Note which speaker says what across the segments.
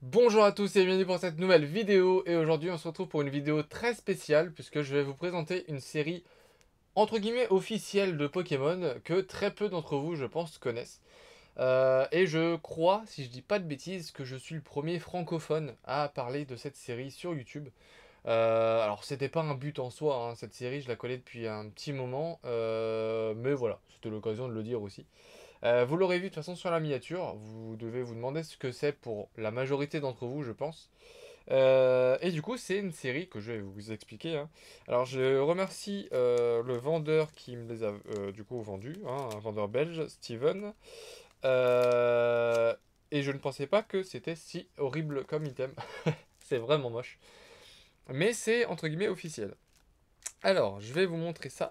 Speaker 1: Bonjour à tous et bienvenue pour cette nouvelle vidéo et aujourd'hui on se retrouve pour une vidéo très spéciale puisque je vais vous présenter une série entre guillemets officielle de Pokémon que très peu d'entre vous je pense connaissent euh, et je crois, si je dis pas de bêtises, que je suis le premier francophone à parler de cette série sur YouTube. Euh, alors c'était pas un but en soi, hein, cette série je la connais depuis un petit moment, euh, mais voilà, c'était l'occasion de le dire aussi. Euh, vous l'aurez vu de toute façon sur la miniature. Vous devez vous demander ce que c'est pour la majorité d'entre vous, je pense. Euh, et du coup, c'est une série que je vais vous expliquer. Hein. Alors, je remercie euh, le vendeur qui me les a du coup vendus, hein, un vendeur belge, Steven. et je ne pensais pas que c'était si horrible comme item. c'est vraiment moche. Mais c'est entre guillemets officiel. Alors, je vais vous montrer ça.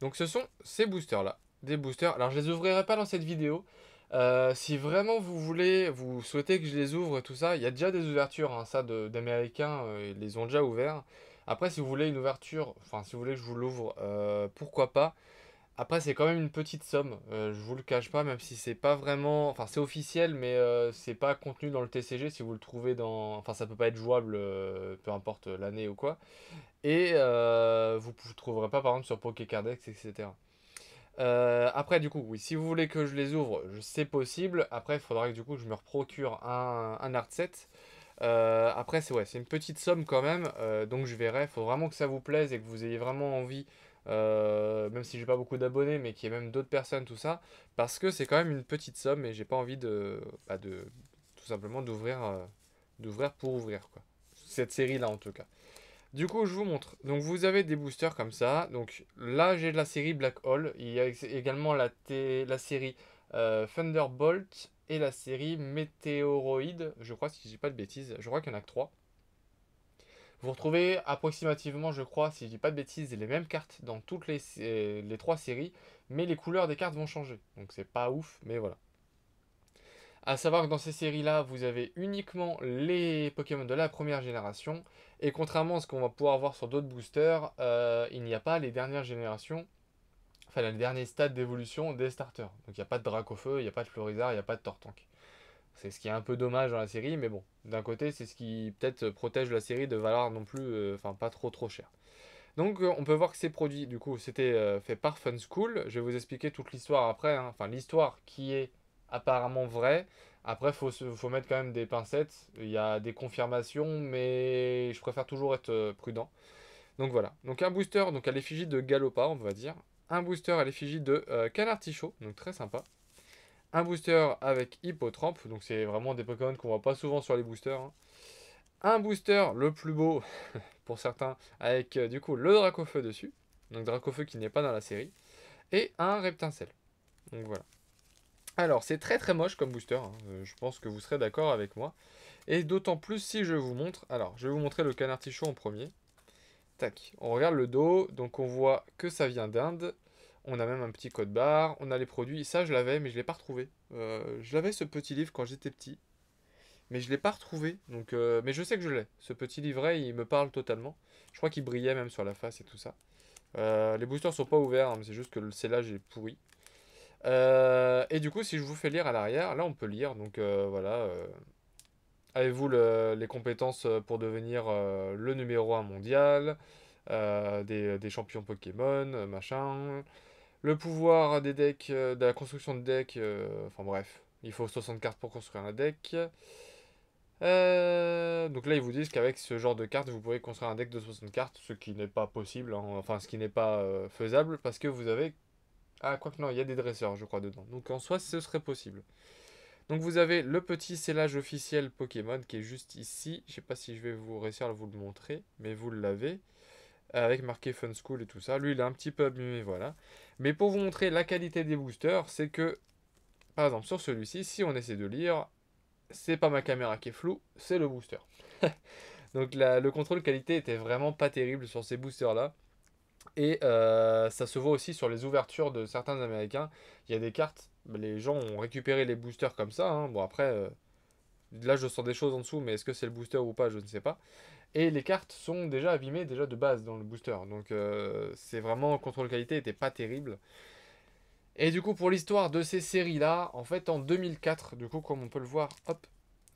Speaker 1: Donc, ce sont ces boosters là des boosters. Alors je les ouvrirai pas dans cette vidéo. Euh, si vraiment vous voulez, vous souhaitez que je les ouvre et tout ça, il y a déjà des ouvertures, hein, ça d'américains, euh, ils les ont déjà ouverts. Après, si vous voulez une ouverture, enfin si vous voulez que je vous l'ouvre, euh, pourquoi pas. Après, c'est quand même une petite somme, je vous le cache pas, même si c'est pas vraiment, enfin c'est officiel, mais c'est pas contenu dans le TCG si vous le trouvez dans, enfin ça peut pas être jouable, peu importe l'année ou quoi. Et vous ne trouverez pas par exemple sur Pokécardex, etc. Euh, après, du coup, oui, si vous voulez que je les ouvre, c'est possible. Après, il faudra que du coup, je me procure un, un art set. Euh, après, c'est ouais, une petite somme quand même, euh, donc je verrai. Il faut vraiment que ça vous plaise et que vous ayez vraiment envie, même si j'ai pas beaucoup d'abonnés, mais qu'il y ait même d'autres personnes, tout ça, parce que c'est quand même une petite somme et j'ai pas envie de, bah, de tout simplement d'ouvrir, d'ouvrir pour ouvrir quoi. Cette série là en tout cas. Du coup, je vous montre. Donc, vous avez des boosters comme ça. Donc, là, j'ai la série Black Hole. Il y a également la, série euh, Thunderbolt et la série Meteoroid, Je crois, si je dis pas de bêtises, je crois qu'il y en a que trois. Vous retrouvez approximativement, je crois, si je dis pas de bêtises, les mêmes cartes dans toutes les, les trois séries, mais les couleurs des cartes vont changer. Donc c'est pas ouf, mais voilà. A savoir que dans ces séries-là, vous avez uniquement les Pokémon de la première génération. Et contrairement à ce qu'on va pouvoir voir sur d'autres boosters, euh, il n'y a pas les dernières générations, enfin les derniers stades d'évolution des starters. Donc il n'y a pas de Dracofeu, il n'y a pas de Florizard, il n'y a pas de Tortank. C'est ce qui est un peu dommage dans la série, mais bon, d'un côté, c'est ce qui peut-être protège la série de valoir non plus, euh, enfin pas trop trop cher. Donc euh, on peut voir que ces produits, du coup, c'était fait par Fun School. Je vais vous expliquer toute l'histoire après, hein. enfin l'histoire qui est apparemment vrai. Après, il faut, mettre quand même des pincettes. Il y a des confirmations, mais je préfère toujours être euh, prudent. Donc voilà. Donc un booster donc à l'effigie de Galopa, on va dire. Un booster à l'effigie de euh, donc très sympa. Un booster avec Hippotramp, donc c'est vraiment des Pokémon qu'on voit pas souvent sur les boosters. Hein. Un booster, le plus beau pour certains, avec euh, du coup le Dracofeu dessus. Donc Dracofeu qui n'est pas dans la série. Et un Reptincelle. Donc voilà. Alors, c'est très très moche comme booster. Hein. Euh, je pense que vous serez d'accord avec moi. Et d'autant plus si je vous montre... Alors, je vais vous montrer le canard tichon en premier. Tac, on regarde le dos. Donc, on voit que ça vient d'Inde. On a même un petit code barre. On a les produits. Ça, je l'avais, mais je ne l'ai pas retrouvé. Euh, je l'avais, ce petit livre, quand j'étais petit. Mais je ne l'ai pas retrouvé. Donc, euh, Mais je sais que je l'ai. Ce petit livret, il me parle totalement. Je crois qu'il brillait même sur la face et tout ça. les boosters sont pas ouverts. Hein, c'est juste que le scellage est pourri. Euh, et du coup, si je vous fais lire à l'arrière, là on peut lire. Donc euh, voilà. Euh, avez-vous les compétences pour devenir le numéro 1 mondial des, des, champions Pokémon, machin. Le pouvoir des decks, de la construction de decks. Enfin bref, il faut 60 cartes pour construire un deck. donc là, ils vous disent qu'avec ce genre de cartes, vous pouvez construire un deck de 60 cartes, ce qui n'est pas possible, hein, enfin ce qui n'est pas faisable, parce que vous avez ah, que non, il y a des dresseurs, je crois, dedans. Donc en soi, ce serait possible. Donc vous avez le petit scellage officiel Pokémon qui est juste ici. Je ne sais pas si je vais vous réussir à vous le montrer, mais vous l'avez. Euh, avec marqué Fun School et tout ça. Lui, il est un petit peu abîmé, voilà. Mais pour vous montrer la qualité des boosters, c'est que, par exemple, sur celui-ci, si on essaie de lire, c'est pas ma caméra qui est floue, c'est le booster. Donc le contrôle qualité était vraiment pas terrible sur ces boosters-là. Et euh, ça se voit aussi sur les ouvertures de certains Américains. Il y a des cartes, bah, les gens ont récupéré les boosters comme ça. Hein. Bon, après, euh, là, je sens des choses en dessous, mais est-ce que c'est le booster ou pas, je ne sais pas. Et les cartes sont déjà abîmées, déjà de base, dans le booster. Donc, euh, c'est vraiment, contrôle qualité n'était pas terrible. Et du coup, pour l'histoire de ces séries-là, en fait, en 2004, du coup, comme on peut le voir, hop,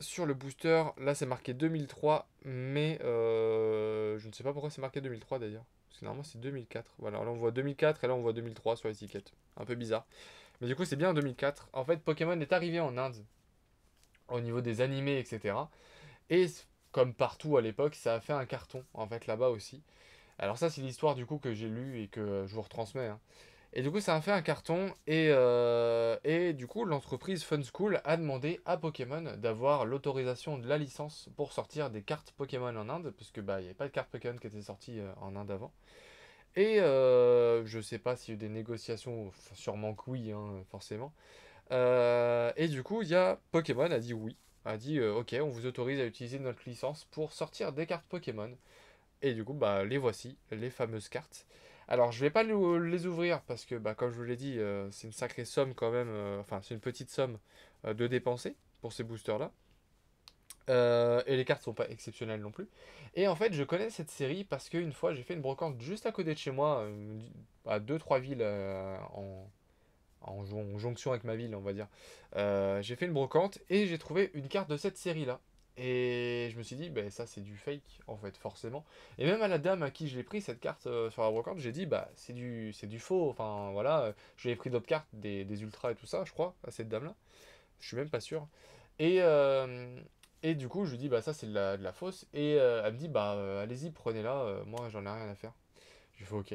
Speaker 1: sur le booster, là, c'est marqué 2003, mais je ne sais pas pourquoi c'est marqué 2003, d'ailleurs. Normalement, c'est 2004. Voilà, là on voit 2004 et là on voit 2003 sur l'étiquette. Un peu bizarre. Mais du coup, c'est bien 2004. En fait, Pokémon est arrivé en Inde au niveau des animés, etc. Et comme partout à l'époque, ça a fait un carton en fait là-bas aussi. Alors ça, c'est l'histoire du coup que j'ai lue et que je vous retransmets. Hein. Et du coup, ça a fait un carton. Et, euh, et du coup, l'entreprise Fun School a demandé à Pokémon d'avoir l'autorisation de la licence pour sortir des cartes Pokémon en Inde, puisque bah, il n'y avait pas de cartes Pokémon qui étaient sorties euh, en Inde avant. Et euh, je ne sais pas s'il y a eu des négociations, sûrement que oui, hein, forcément. et du coup, il y a Pokémon a dit oui, a dit ok, on vous autorise à utiliser notre licence pour sortir des cartes Pokémon. Et du coup, bah, les voici, les fameuses cartes. Alors, je vais pas les ouvrir parce que, bah, comme je vous l'ai dit, euh, c'est une sacrée somme quand même, euh, enfin, c'est une petite somme euh, de dépenser pour ces boosters-là. et les cartes sont pas exceptionnelles non plus. Et en fait, je connais cette série parce qu'une fois, j'ai fait une brocante juste à côté de chez moi, à 2-3 villes en, en, jonction avec ma ville, on va dire. j'ai fait une brocante et j'ai trouvé une carte de cette série-là. Et je me suis dit, bah, ça c'est du fake en fait, forcément. Et même à la dame à qui je l'ai pris cette carte euh, sur la brocante, j'ai dit, bah c'est du, du faux. Enfin voilà, euh, je lui ai pris d'autres cartes, des, ultras et tout ça, je crois, à cette dame là. Je suis même pas sûr. Et, euh, et du coup, je lui dis, bah ça c'est de la, de la fausse. Et elle me dit, bah allez-y, prenez-la, moi j'en ai rien à faire. je fait ok.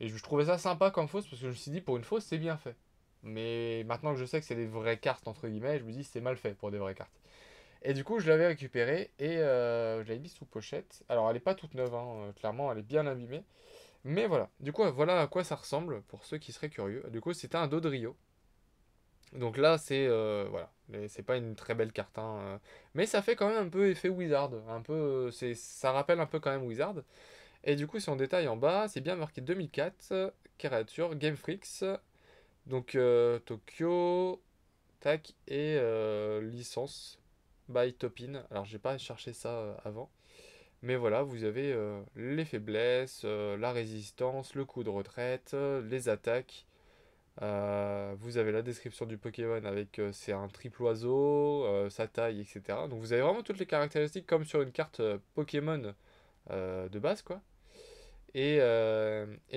Speaker 1: Et je trouvais ça sympa comme fausse parce que je me suis dit, pour une fausse, c'est bien fait. Mais maintenant que je sais que c'est des vraies cartes, entre guillemets, je me dis, c'est mal fait pour des vraies cartes. Et du coup, je l'avais récupéré et euh, je l'avais mis sous pochette. Alors, elle n'est pas toute neuve, hein, euh, clairement, elle est bien abîmée. Mais voilà. Du coup, voilà à quoi ça ressemble pour ceux qui seraient curieux. Du coup, c'était un Dodrio. Donc là, c'est euh, voilà, c'est pas une très belle carte, hein, euh. mais ça fait quand même un peu effet Wizard, un peu, ça rappelle un peu quand même Wizard. Et du coup, si on détaille en bas, c'est bien marqué 2004, créature, Game Freaks, donc Tokyo, tac et licence by Topin. Alors j'ai pas cherché ça euh, avant. Mais voilà, vous avez euh, les faiblesses, euh, la résistance, le coup de retraite, les attaques. vous avez la description du Pokémon avec c'est un triple oiseau, sa taille, etc. Donc vous avez vraiment toutes les caractéristiques comme sur une carte Pokémon de base, quoi. Et,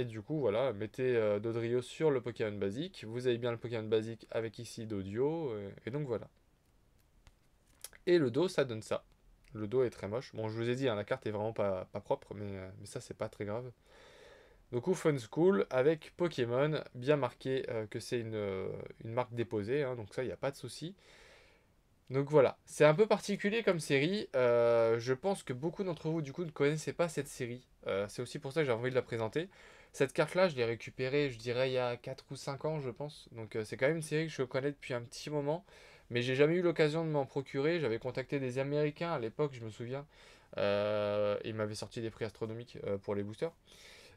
Speaker 1: du coup, voilà, mettez Dodrio sur le Pokémon basique. Vous avez bien le Pokémon basique avec ici Dodio. et donc voilà. Et le dos, ça donne ça. Le dos est très moche. Bon, je vous ai dit, hein, la carte est vraiment pas, pas propre, mais, euh, ça, c'est pas très grave. Donc, Fun School, avec Pokémon, bien marqué euh, que c'est une, euh, marque déposée, hein, donc ça, il n'y a pas de souci. Donc voilà, c'est un peu particulier comme série. je pense que beaucoup d'entre vous, du coup, ne connaissaient pas cette série. c'est aussi pour ça que j'ai envie de la présenter. Cette carte-là, je l'ai récupérée, je dirais, il y a 4 ou 5 ans, je pense. Donc c'est quand même une série que je connais depuis un petit moment mais j'ai jamais eu l'occasion de m'en procurer. J'avais contacté des Américains à l'époque, je me souviens. Euh, ils m'avaient sorti des prix astronomiques euh, pour les boosters.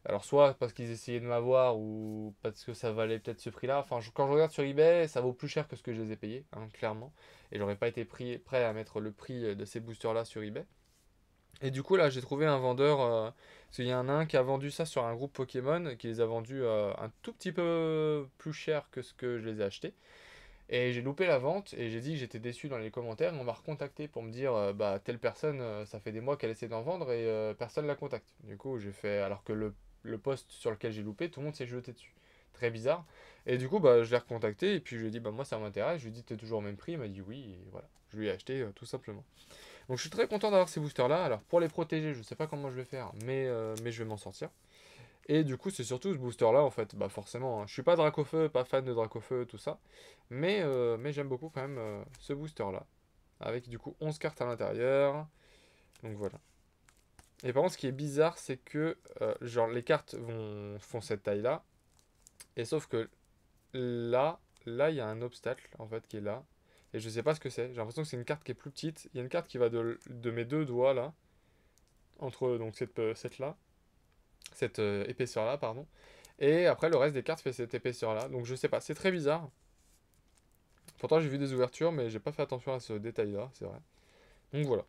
Speaker 1: Alors soit parce qu'ils essayaient de m'avoir ou parce que ça valait peut-être ce prix-là. Enfin, quand je regarde sur eBay, ça vaut plus cher que ce que je les ai payés, hein, clairement. Et j'aurais pas été prêt à mettre le prix euh, de ces boosters-là sur eBay. Et du coup, là, j'ai trouvé un vendeur. Il y en a un qui a vendu ça sur un groupe Pokémon, qui les a vendus un tout petit peu plus cher que ce que je les ai achetés. Et j'ai loupé la vente et j'ai dit que j'étais déçu dans les commentaires. on m'a recontacté pour me dire euh, bah telle personne, euh, ça fait des mois qu'elle essaie d'en vendre et euh, personne ne la contacte. Du coup, j'ai fait alors que le, le poste sur lequel j'ai loupé, tout le monde s'est jeté dessus. Très bizarre. Et du coup, bah, je l'ai recontacté et puis je lui ai dit bah moi ça m'intéresse. Je lui ai dit t'es toujours au même prix. Il m'a dit oui et voilà. Je lui ai acheté tout simplement. Donc je suis très content d'avoir ces boosters là. Alors pour les protéger, je ne sais pas comment je vais faire, mais, mais je vais m'en sortir. Et du coup, c'est surtout ce booster-là, en fait, bah forcément, hein. je suis pas Dracofeu, pas fan de Dracofeu, tout ça, mais, euh, mais j'aime beaucoup quand même euh, ce booster-là, avec du coup 11 cartes à l'intérieur, donc voilà. Et par contre, ce qui est bizarre, c'est que, euh, genre, les cartes vont, font cette taille-là, et sauf que là, là, il y a un obstacle, en fait, qui est là, et je sais pas ce que c'est, j'ai l'impression que c'est une carte qui est plus petite, il y a une carte qui va de, de mes deux doigts, là, entre donc cette, cette là cette euh, épaisseur là pardon et après le reste des cartes fait cette épaisseur là donc je sais pas c'est très bizarre pourtant j'ai vu des ouvertures mais j'ai pas fait attention à ce détail là c'est vrai donc voilà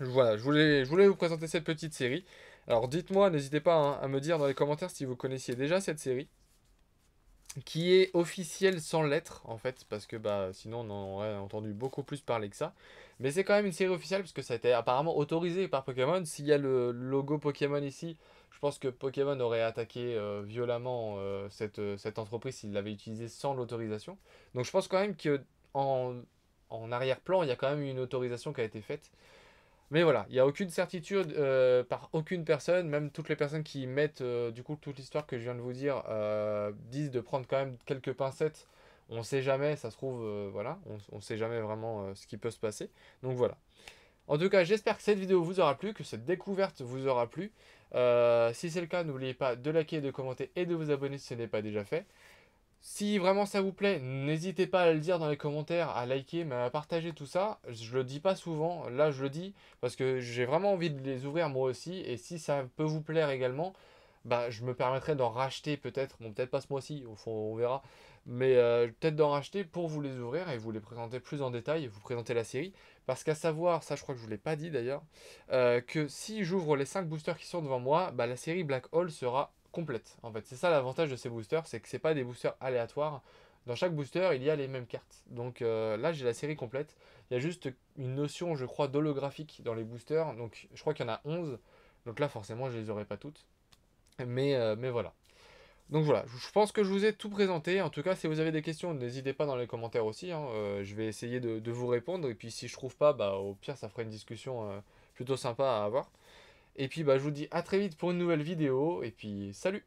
Speaker 1: voilà je voulais je voulais vous présenter cette petite série alors dites moi n'hésitez pas hein, à me dire dans les commentaires si vous connaissiez déjà cette série qui est officiel sans lettres en fait, parce que bah, sinon on aurait entendu beaucoup plus parler que ça. Mais c'est quand même une série officielle, parce que ça a été apparemment autorisé par Pokémon. S'il y a le logo Pokémon ici, je pense que Pokémon aurait attaqué euh, violemment euh, cette, euh, cette, entreprise s'il l'avait utilisé sans l'autorisation. Donc je pense quand même que en, en arrière-plan, il y a quand même une autorisation qui a été faite. Mais voilà, il n'y a aucune certitude euh, par aucune personne, même toutes les personnes qui mettent euh, du coup toute l'histoire que je viens de vous dire euh, disent de prendre quand même quelques pincettes. On ne sait jamais, ça se trouve, voilà, on ne sait jamais vraiment ce qui peut se passer. Donc voilà. En tout cas, j'espère que cette vidéo vous aura plu, que cette découverte vous aura plu. si c'est le cas, n'oubliez pas de liker, de commenter et de vous abonner si ce n'est pas déjà fait. Si vraiment ça vous plaît, n'hésitez pas à le dire dans les commentaires, à liker, mais à partager tout ça. Je le dis pas souvent, là je le dis parce que j'ai vraiment envie de les ouvrir moi aussi. Et si ça peut vous plaire également, bah, je me permettrai d'en racheter peut-être, bon peut-être pas ce mois-ci, au fond on verra, mais euh, peut-être d'en racheter pour vous les ouvrir et vous les présenter plus en détail, vous présenter la série, parce qu'à savoir, ça je crois que je vous l'ai pas dit d'ailleurs, euh, que si j'ouvre les 5 boosters qui sont devant moi, bah, la série Black Hole sera complète. En fait, c'est ça l'avantage de ces boosters, c'est que c'est pas des boosters aléatoires. Dans chaque booster, il y a les mêmes cartes. Donc euh, là, j'ai la série complète. Il y a juste une notion, je crois, d'holographique dans les boosters. Donc je crois qu'il y en a 11. Donc là, forcément, je les aurai pas toutes. Mais, euh, mais voilà. Donc voilà, je pense que je vous ai tout présenté. En tout cas, si vous avez des questions, n'hésitez pas dans les commentaires aussi. Hein. Euh, je vais essayer de, vous répondre. Et puis si je trouve pas, bah, au pire, ça ferait une discussion plutôt sympa à avoir. Et puis bah, je vous dis à très vite pour une nouvelle vidéo. Et puis salut